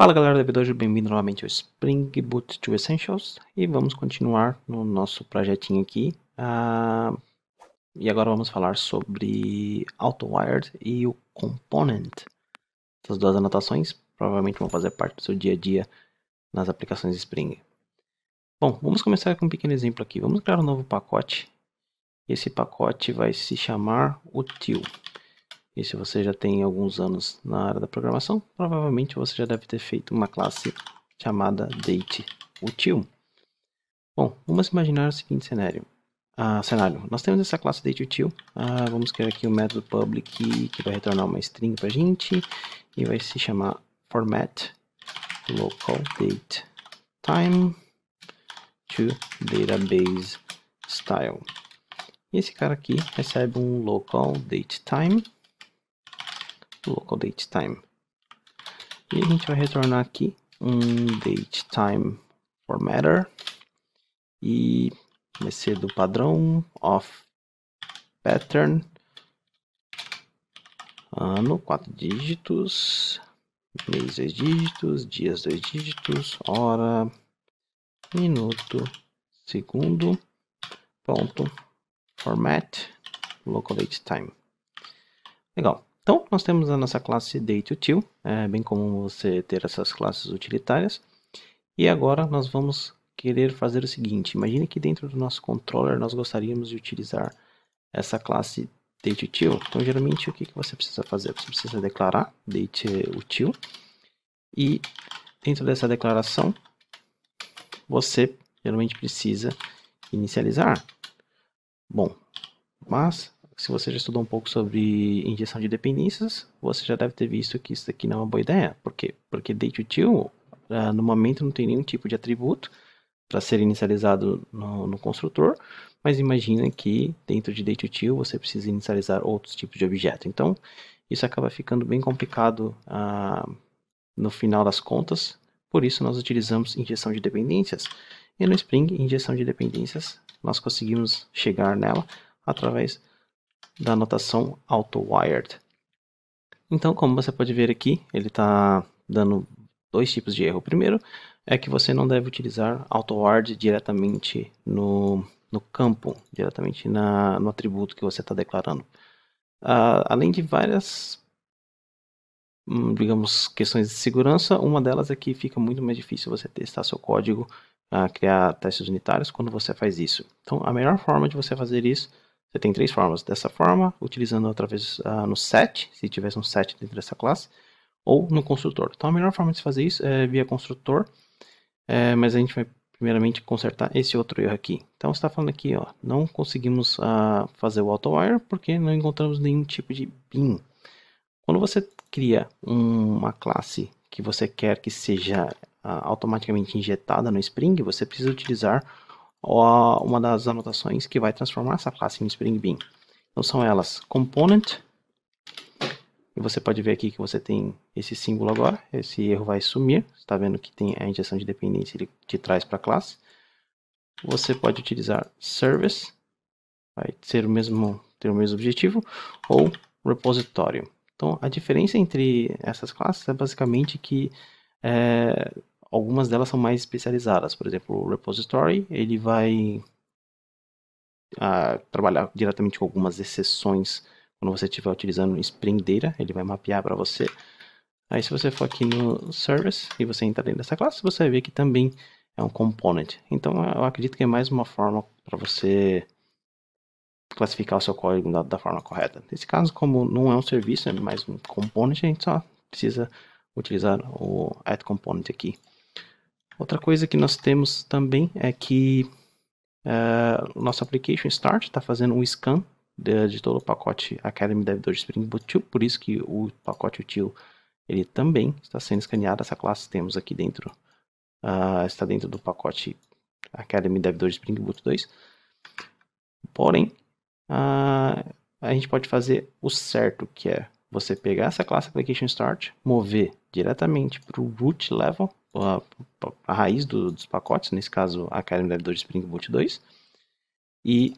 Fala galera do b bem-vindo novamente ao Spring Boot to Essentials e vamos continuar no nosso projetinho aqui. Uh, e agora vamos falar sobre AutoWired e o Component. Essas duas anotações provavelmente vão fazer parte do seu dia a dia nas aplicações Spring. Bom, vamos começar com um pequeno exemplo aqui. Vamos criar um novo pacote. Esse pacote vai se chamar util. E se você já tem alguns anos na área da programação, provavelmente você já deve ter feito uma classe chamada date Bom, vamos imaginar o seguinte cenário. Ah, cenário. Nós temos essa classe DateUtil. Ah, vamos criar aqui o um método public que vai retornar uma string para a gente e vai se chamar format local date time to database style. E esse cara aqui recebe um local date time local date time. E a gente vai retornar aqui um date time formatter e vai ser do padrão of pattern ano, 4 dígitos, mês 2 dígitos, dias 2 dígitos, hora, minuto, segundo, ponto, format, local date time. Legal. Então, nós temos a nossa classe DateUtil, é bem comum você ter essas classes utilitárias. E agora nós vamos querer fazer o seguinte, imagine que dentro do nosso controller nós gostaríamos de utilizar essa classe DateUtil. Então, geralmente, o que, você precisa fazer? Você precisa declarar DateUtil e dentro dessa declaração você geralmente precisa inicializar. Bom, mas se você já estudou um pouco sobre injeção de dependências, você já deve ter visto que isso aqui não é uma boa ideia. Por quê? Porque date util, uh, ah, no momento, não tem nenhum tipo de atributo para ser inicializado no, no, construtor, mas imagina que dentro de date util você precisa inicializar outros tipos de objeto. Então, isso acaba ficando bem complicado uh, no final das contas. Por isso, nós utilizamos injeção de dependências. E no Spring, injeção de dependências, nós conseguimos chegar nela através da notação auto-wired. Então, como você pode ver aqui, ele está dando dois tipos de erro. O primeiro é que você não deve utilizar auto-wired diretamente no, no campo, diretamente na, no atributo que você está declarando. Uh, além de várias, hum, digamos, questões de segurança, uma delas é que fica muito mais difícil você testar seu código, uh, criar testes unitários quando você faz isso. Então, a melhor forma de você fazer isso você tem três formas. Dessa forma, utilizando outra vez ah, no set, se tivesse um set dentro dessa classe, ou no construtor. Então a melhor forma de fazer isso é via construtor, é, mas a gente vai primeiramente consertar esse outro erro aqui. Então está falando aqui, ó, não conseguimos ah, fazer o AutoWire porque não encontramos nenhum tipo de bin. Quando você cria uma classe que você quer que seja ah, automaticamente injetada no Spring, você precisa utilizar uma das anotações que vai transformar essa classe em Spring Bean. Então são elas component, e você pode ver aqui que você tem esse símbolo agora, esse erro vai sumir, você está vendo que tem a injeção de dependência, ele te traz para a classe. Você pode utilizar service, vai ser o mesmo, ter o mesmo objetivo, ou repositório. Então a diferença entre essas classes é basicamente que é, algumas delas são mais especializadas. Por exemplo, o repository, ele vai ah, trabalhar diretamente com algumas exceções quando você estiver utilizando Spring Data, ele vai mapear para você. Aí se você for aqui no Service e você entrar dentro dessa classe, você vai ver que também é um component. Então eu acredito que é mais uma forma para você classificar o seu código da, da, forma correta. Nesse caso, como não é um serviço, é mais um component, a gente só precisa utilizar o add component aqui. Outra coisa que nós temos também é que eh, o uh, nosso application start está fazendo um scan de, de, todo o pacote Academy Dev2 Spring Boot 2, por isso que o pacote util ele também está sendo escaneado. Essa classe temos aqui dentro, uh, está dentro do pacote Academy Dev2 Spring Boot 2. Porém, uh, a gente pode fazer o certo, que é você pegar essa classe Application Start, mover diretamente para o root level, a, a raiz do, dos pacotes, nesse caso a Academy dev do Spring Boot 2, e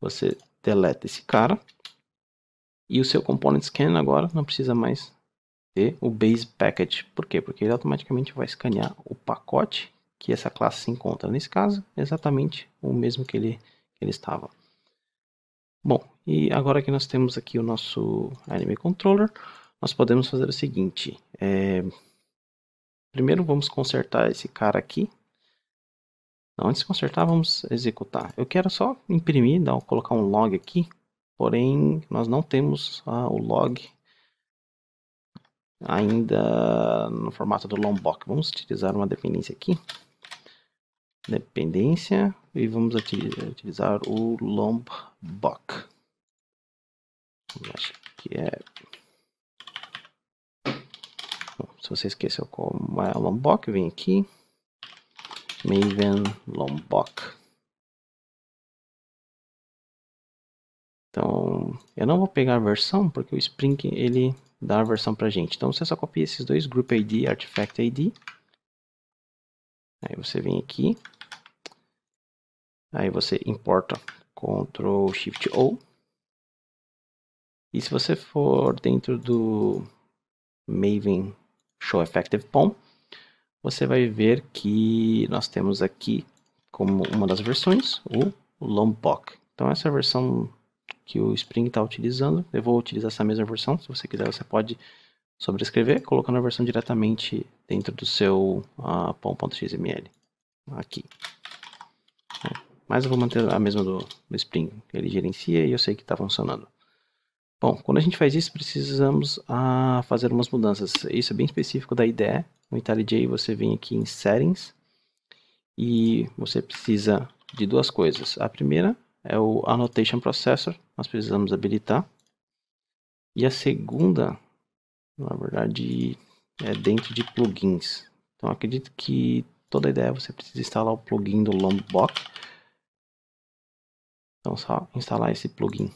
você deleta esse cara, e o seu component scan agora não precisa mais ter o base package. Por quê? Porque ele automaticamente vai escanear o pacote que essa classe se encontra. Nesse caso, exatamente o mesmo que ele, que ele estava. Bom, e agora que nós temos aqui o nosso anime controller, nós podemos fazer o seguinte. É... Primeiro vamos consertar esse cara aqui. antes de consertar, vamos executar. Eu quero só imprimir, dar, colocar um log aqui. Porém, nós não temos ah, o log ainda no formato do Lombok. Vamos utilizar uma dependência aqui. Dependência. E vamos utilizar o Lombok. Acho que é se você esqueceu como é Lombok, vem aqui. Maven Lombok. Então, eu não vou pegar a versão, porque o Spring ele dá a versão pra gente. Então, você só copia esses dois, Group ID e Artifact ID. Aí você vem aqui. Aí você importa Ctrl Shift O. E se você for dentro do Maven show effective POM, você vai ver que nós temos aqui como uma das versões o Lombok. Então essa é a versão que o Spring está utilizando. Eu vou utilizar essa mesma versão. Se você quiser, você pode sobrescrever, colocando a versão diretamente dentro do seu uh, ah, pom.xml. Aqui. Né? Mas eu vou manter a mesma do, do Spring. Ele gerencia e eu sei que está funcionando. Bom, quando a gente faz isso, precisamos ah, fazer umas mudanças. Isso é bem específico da IDE. No IntelliJ você vem aqui em Settings e você precisa de duas coisas. A primeira é o Annotation Processor, nós precisamos habilitar. E a segunda, na verdade, é dentro de plugins. Então acredito que toda a ideia é você precisa instalar o plugin do Lombok. Então só instalar esse plugin.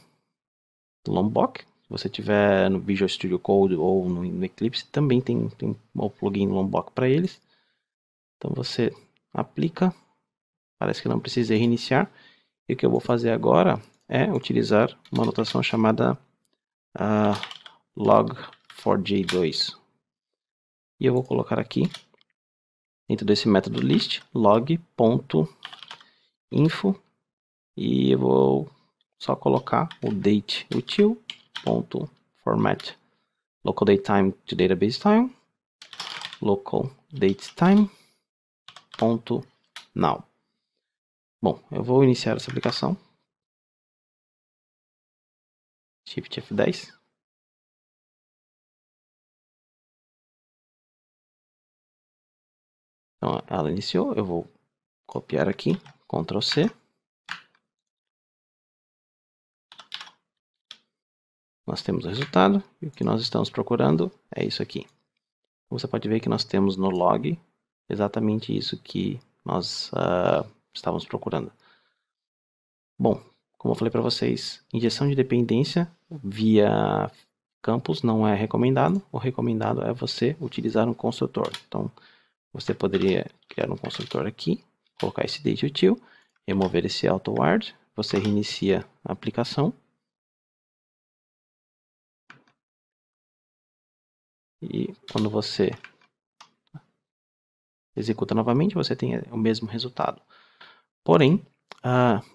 Lombok. Se você tiver no Visual Studio Code ou no, Eclipse, também tem, tem o plugin Lombok para eles. Então você aplica. Parece que não precisa reiniciar. E o que eu vou fazer agora é utilizar uma notação chamada uh, ah, log4j2. E eu vou colocar aqui, dentro desse método list, log.info. E eu vou só colocar o date útil ponto format local date time to database time local date time ponto now. Bom, eu vou iniciar essa aplicação. Shift F10. Então ela iniciou, eu vou copiar aqui, Ctrl C. nós temos o resultado e o que nós estamos procurando é isso aqui. Você pode ver que nós temos no log exatamente isso que nós uh, estávamos procurando. Bom, como eu falei para vocês, injeção de dependência via campos não é recomendado. O recomendado é você utilizar um construtor. Então, você poderia criar um construtor aqui, colocar esse date util, remover esse auto-ward, você reinicia a aplicação E quando você executa novamente, você tem o mesmo resultado. Porém,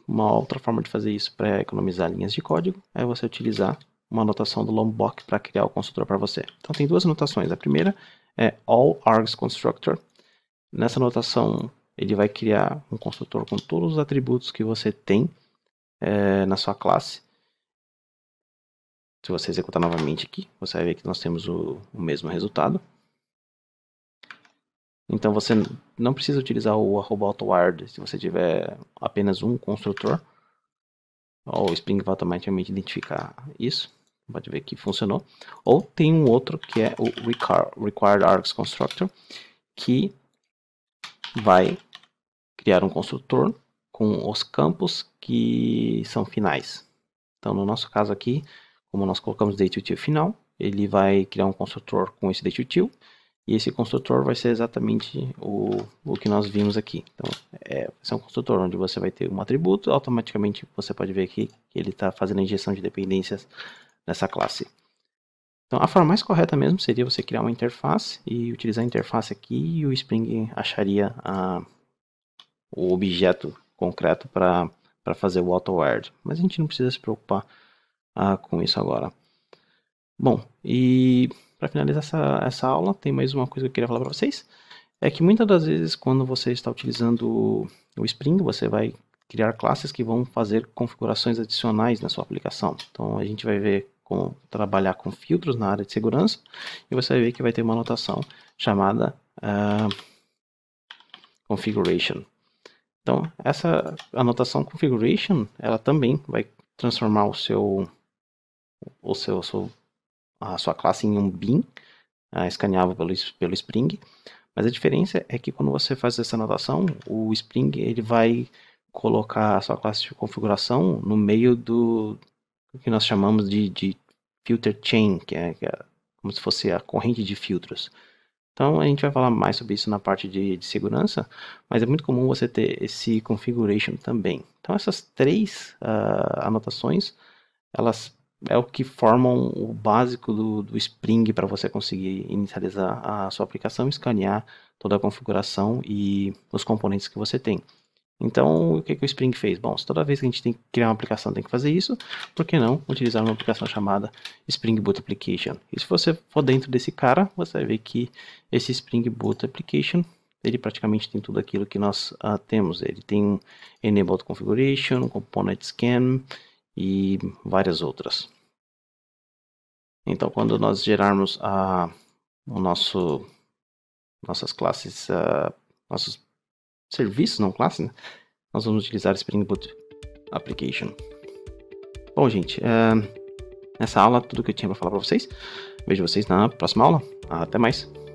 uma outra forma de fazer isso para economizar linhas de código é você utilizar uma anotação do Lombok para criar o construtor para você. Então tem duas anotações. A primeira é all args constructor. Nessa anotação ele vai criar um construtor com todos os atributos que você tem é, na sua classe se você executar novamente aqui, você vai ver que nós temos o, o mesmo resultado. Então você não precisa utilizar o AutoWired se você tiver apenas um construtor. O Spring vai automaticamente identificar isso. Pode ver que funcionou. Ou tem um outro que é o Required Args Constructor, que vai criar um construtor com os campos que são finais. Então, no nosso caso aqui, como nós colocamos DateUtil final, ele vai criar um construtor com esse DateUtil e esse construtor vai ser exatamente o, o que nós vimos aqui. Então, é, é um construtor onde você vai ter um atributo, automaticamente você pode ver aqui que ele está fazendo a injeção de dependências nessa classe. Então, a forma mais correta mesmo seria você criar uma interface e utilizar a interface aqui e o Spring acharia a, o objeto concreto para fazer o auto-wired. Mas a gente não precisa se preocupar ah, com isso agora. Bom, e para finalizar essa, essa aula, tem mais uma coisa que eu queria falar para vocês. É que muitas das vezes, quando você está utilizando o Spring, você vai criar classes que vão fazer configurações adicionais na sua aplicação. Então, a gente vai ver como trabalhar com filtros na área de segurança e você vai ver que vai ter uma anotação chamada uh, configuration. Então, essa anotação configuration, ela também vai transformar o seu o seu, a sua classe em um bin, uh, escaneável pelo, pelo Spring. Mas a diferença é que quando você faz essa anotação, o Spring ele vai colocar a sua classe de configuração no meio do que nós chamamos de, de filter chain, que é, que é como se fosse a corrente de filtros. Então a gente vai falar mais sobre isso na parte de, de, segurança, mas é muito comum você ter esse configuration também. Então essas três uh, anotações, elas é o que formam o básico do, do Spring para você conseguir inicializar a sua aplicação, escanear toda a configuração e os componentes que você tem. Então, o que, que o Spring fez? Bom, se toda vez que a gente tem que criar uma aplicação tem que fazer isso, por que não utilizar uma aplicação chamada Spring Boot Application? E se você for dentro desse cara, você vai ver que esse Spring Boot Application, ele praticamente tem tudo aquilo que nós ah, temos. Ele tem Enabled Configuration, Component Scan, e várias outras. Então, quando nós gerarmos a, o nosso, nossas classes, a, nossos serviços, não classes, né? nós vamos utilizar Spring Boot Application. Bom, gente, é, nessa aula tudo que eu tinha para falar para vocês. Vejo vocês na próxima aula. Até mais.